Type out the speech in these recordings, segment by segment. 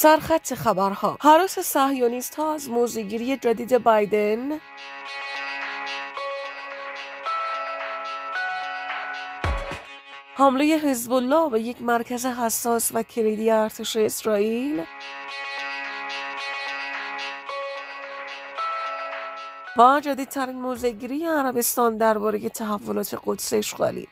سرخط خبرها حراس سهیونیست ها از موزیگیری جدید بایدن حمله حزب الله به یک مرکز حساس و کلیدی ارتش اسرائیل و جدیدترین موزگیری عربستان درباره تحولات قدس اشغالی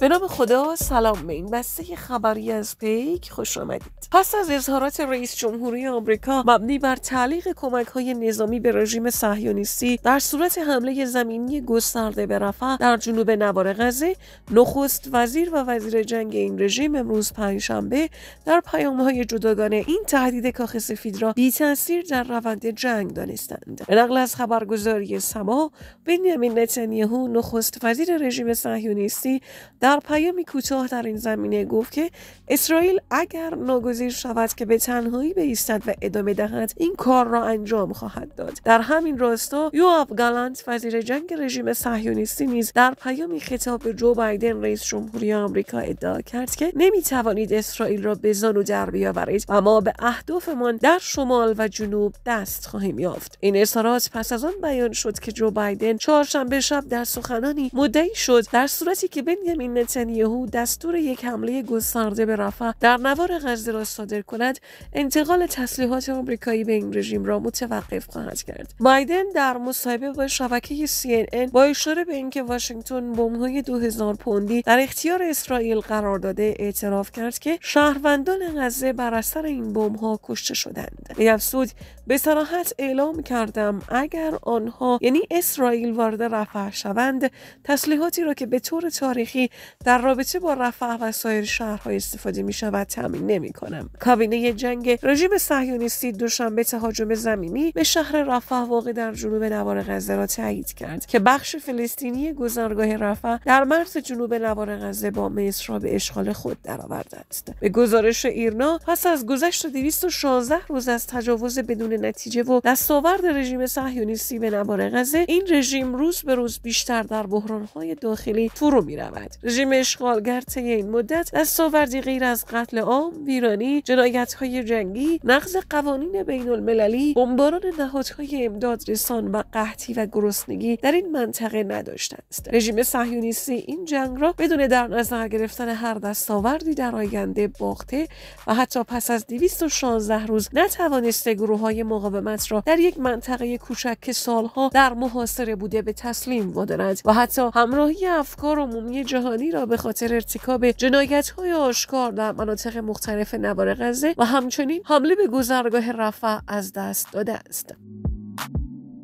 به نام خدا سلام به این بسته خبری از پیک خوش آمدید پس از اظهارات رئیس جمهوری آمریکا مبنی بر تعلیق کمک های نظامی به رژیم صهیونیستی در صورت حمله زمینی گسترده به رفح در جنوب نوار غزه نخست وزیر و وزیر جنگ این رژیم امروز پنجشنبه در پیام های جداگانه این تهدید کاخ سفید را بی تاثیر در روند جنگ دانستند به نقل از خبرگزاری سما بنیامین نتانیاهو نخست وزیر رژیم صهیونیستی در پیامی کوتاه در این زمینه گفت که اسرائیل اگر پذیر شود که به تنهایی بایستد و ادامه دهد این کار را انجام خواهد داد در همین راستا یواف گالانت وزیر جنگ رژیم صهیونیستی نیز در پیامی خطاب به جو بایدن رئیس جمهوری آمریکا ادعا کرد که نمیتوانید اسرائیل را به زانو در بیاورید و ما به اهدافمان در شمال و جنوب دست خواهیم یافت این اظهارات پس از آن بیان شد که جو بایدن چهارشنبه شب در سخنانی مدعی شد در صورتی که بنیامین نتانیاهو دستور یک حمله گسترده به رفح در نوار غزه را صادر کند انتقال تسلیحات آمریکایی به این رژیم را متوقف خواهد کرد بایدن در مصاحبه با شبکه CNN با اشاره به اینکه واشنگتن بمب‌های 2000 پوندی در اختیار اسرائیل قرار داده اعتراف کرد که شهروندان غزه بر اثر این بمب‌ها کشته شدند افزود به صراحت اعلام کردم اگر آنها یعنی اسرائیل وارد رفح شوند تسلیحاتی را که به طور تاریخی در رابطه با رفح و سایر شهرها استفاده می شود تامین نمی کنم کابینه جنگ رژیم صهیونیستی دوشنبه تهاجم زمینی به شهر رفح واقع در جنوب نوار غزه را تایید کرد که بخش فلسطینی گذرگاه رفح در مرز جنوب نوار غزه با مصر را به اشغال خود درآورده است به گزارش ایرنا پس از گذشت 216 روز از تجاوز بدون نتیجه و دستاورد رژیم صهیونیستی به نوار غزه این رژیم روز به روز بیشتر در بحرانهای داخلی فرو میرود رژیم اشغالگر طی این مدت دستاوردی غیر از قتل عام ویرانی جنایت های جنگی نقض قوانین بین المللی بمباران نهادهای امداد رسان و قحطی و گرسنگی در این منطقه نداشته است رژیم صهیونیستی این جنگ را بدون در نظر گرفتن هر دستاوردی در آینده باخته و حتی پس از 216 روز نتوانسته گروه های مقاومت را در یک منطقه کوچک که سالها در محاصره بوده به تسلیم وادارد و حتی همراهی افکار عمومی جهانی را به خاطر ارتکاب جنایت های آشکار در مناطق مختلف غزه و همچنین حمله به گذرگاه رفع از دست داده است.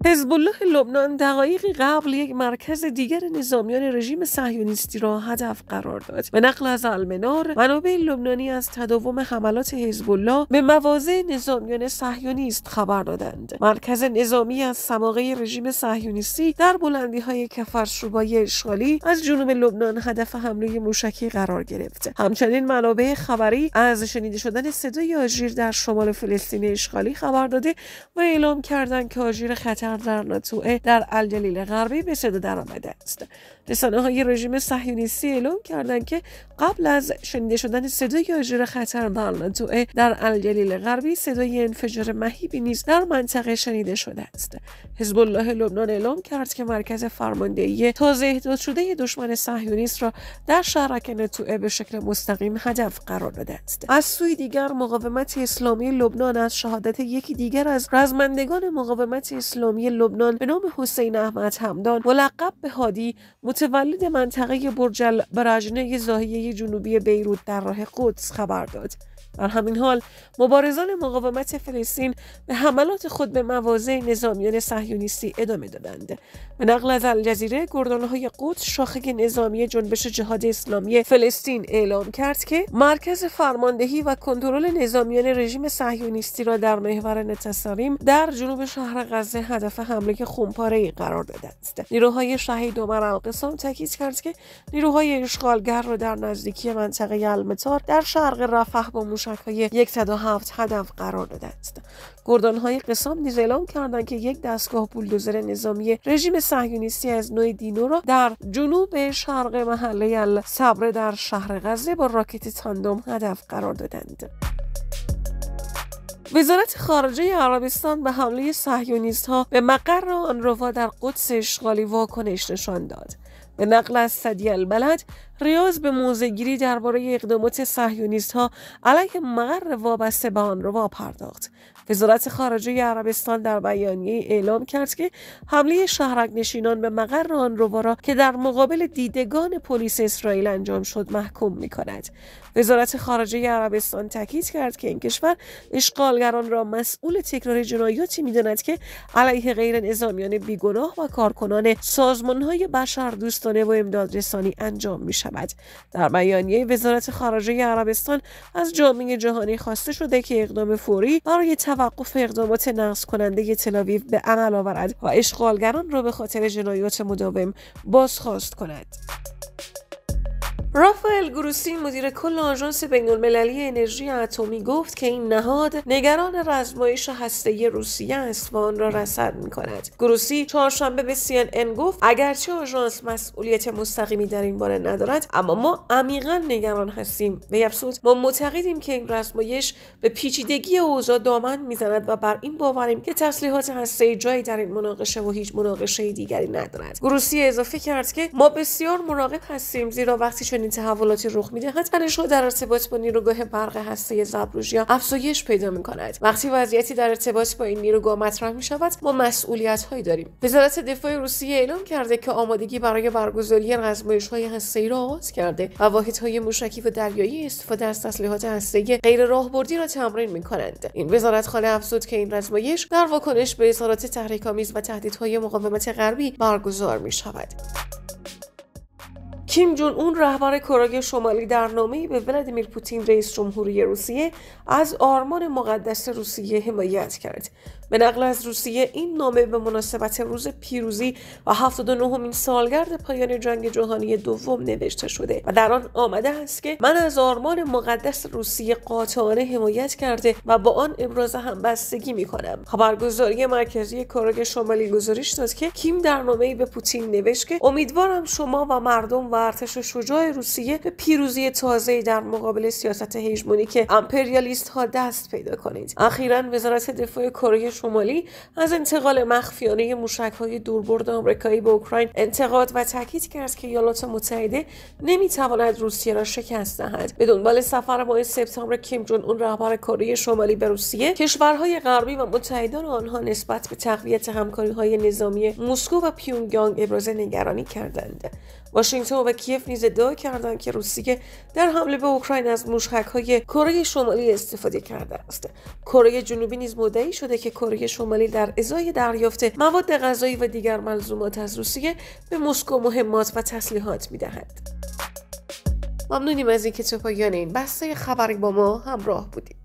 حزب الله لبنان دقایقی قبل یک مرکز دیگر نظامیان رژیم صهیونیستی را هدف قرار داد به نقل از المنار منابع لبنانی از تداوم حملات حزب الله به مواضع نظامیان صهیونیست خبر دادند مرکز نظامی از سماقه رژیم صهیونیستی در بلندی های کفرشوبای اشغالی از جنوب لبنان هدف حمله موشکی قرار گرفت همچنین منابع خبری از شنیده شدن صدای آژیر در شمال فلسطین اشغالی خبر داده و اعلام کردند که آژیر خطر در نتوه در الجلیل غربی به صدا در آمده است رسانه های رژیم صهیونیستی اعلام کردند که قبل از شنیده شدن صدای آژیر خطر در نتوه در الجلیل غربی صدای انفجار مهیبی نیز در منطقه شنیده شده است حزب الله لبنان اعلام کرد که مرکز فرماندهی تازه احداث شده دشمن صهیونیست را در شهرک نتوه به شکل مستقیم هدف قرار داده است از سوی دیگر مقاومت اسلامی لبنان از شهادت یکی دیگر از رزمندگان مقاومت اسلامی لبنان به نام حسین احمد همدان ملقب به هادی متولد منطقه برجل برجنه زاهیه جنوبی بیروت در راه قدس خبر داد در همین حال مبارزان مقاومت فلسطین به حملات خود به مواضع نظامیان صهیونیستی ادامه دادند به نقل از الجزیره گردانهای قدس شاخه نظامی جنبش جهاد اسلامی فلسطین اعلام کرد که مرکز فرماندهی و کنترل نظامیان رژیم صهیونیستی را در محور نتساریم در جنوب شهر غزه هدف حمله خونپاره قرار داده است نیروهای شهید عمر القسام تاکید کرد که نیروهای اشغالگر را در نزدیکی منطقه المتار در شرق رفح موشک های 107 هدف قرار دادند گردان های قسام نیز اعلام کردند که یک دستگاه بولدوزر نظامی رژیم صهیونیستی از نوع دینو را در جنوب شرق محله الصبره در شهر غزه با راکت تاندوم هدف قرار دادند وزارت خارجه عربستان به حمله صهیونیست ها به مقر آن روا در قدس اشغالی واکنش نشان داد به نقل از صدی البلد ریاض به موزگیری درباره اقدامات صهیونیست ها علیه مقر وابسته به آن رو پرداخت وزارت خارجه عربستان در بیانیه اعلام کرد که حمله شهرک نشینان به مقر را که در مقابل دیدگان پلیس اسرائیل انجام شد محکوم می کند. وزارت خارجه عربستان تاکید کرد که این کشور اشغالگران را مسئول تکرار جنایاتی میداند که علیه غیر نظامیان بیگناه و کارکنان سازمان های بشر دوستانه و امدادرسانی انجام می شود. در بیانیه وزارت خارجه عربستان از جامعه جهانی خواسته شده که اقدام فوری برای توقف اقدامات نقص کننده تلاویو به عمل آورد و اشغالگران را به خاطر جنایات مداوم بازخواست کند. رافائل گروسی مدیر کل آژانس بینالمللی انرژی اتمی گفت که این نهاد نگران رزمایش هسته روسیه است و آن را رصد می کند گروسی چهارشنبه به سی ان گفت اگرچه آژانس مسئولیت مستقیمی در این باره ندارد اما ما عمیقا نگران هستیم و افزود ما معتقدیم که این رزمایش به پیچیدگی اوضاع دامن میزند و بر این باوریم که تسلیحات هسته جایی در این مناقشه و هیچ مناقشه دیگری ندارد گروسی اضافه کرد که ما بسیار مراقب هستیم زیرا وقتی چنین تحولاتی رخ میدهد تنشها در ارتباط با نیروگاه برق هسته زبروژیا افزایش پیدا میکند وقتی وضعیتی در ارتباط با این نیروگاه مطرح میشود ما مسئولیت هایی داریم وزارت دفاع روسیه اعلام کرده که آمادگی برای برگزاری رزمایش های هسته را آغاز کرده و واحدهای موشکی و دریایی استفاده از تسلیحات هسته‌ای غیر راهبردی را تمرین میکنند این وزارت خانه افزود که این رزمایش در واکنش به اظهارات تحریک‌آمیز و تهدیدهای مقاومت غربی برگزار می کیم جون اون رهبر کره شمالی در نامه‌ای به ولادیمیر پوتین رئیس جمهوری روسیه از آرمان مقدس روسیه حمایت کرد به نقل از روسیه این نامه به مناسبت روز پیروزی و 79 این سالگرد پایان جنگ جهانی دوم نوشته شده و در آن آمده است که من از آرمان مقدس روسیه قاطعانه حمایت کرده و با آن ابراز همبستگی می کنم خبرگزاری مرکزی کره شمالی گزارش داد که کیم در نامه به پوتین نوشت که امیدوارم شما و مردم و ارتش شجاع روسیه به پیروزی تازه در مقابل سیاست که امپریالیست ها دست پیدا کنید اخیرا وزارت دفاع کره از انتقال مخفیانه های دوربرد آمریکایی به اوکراین انتقاد و تاکید کرد که یالات متحده نمیتواند روسیه را شکست دهد به دنبال سفر ماه سپتامبر کیم جون اون رهبر کره شمالی به روسیه کشورهای غربی و متحدان آنها نسبت به تقویت همکاری های نظامی موسکو و پیونگیانگ ابراز نگرانی کردند واشنگتن و کیف نیز ادعا کردند که روسیه در حمله به اوکراین از های کره شمالی استفاده کرده است کره جنوبی نیز مدعی شده که کره کره شمالی در ازای دریافت مواد غذایی و دیگر ملزومات از روسیه به مسکو مهمات و تسلیحات میدهد ممنونیم از اینکه تا پایان این بسته خبری با ما همراه بودید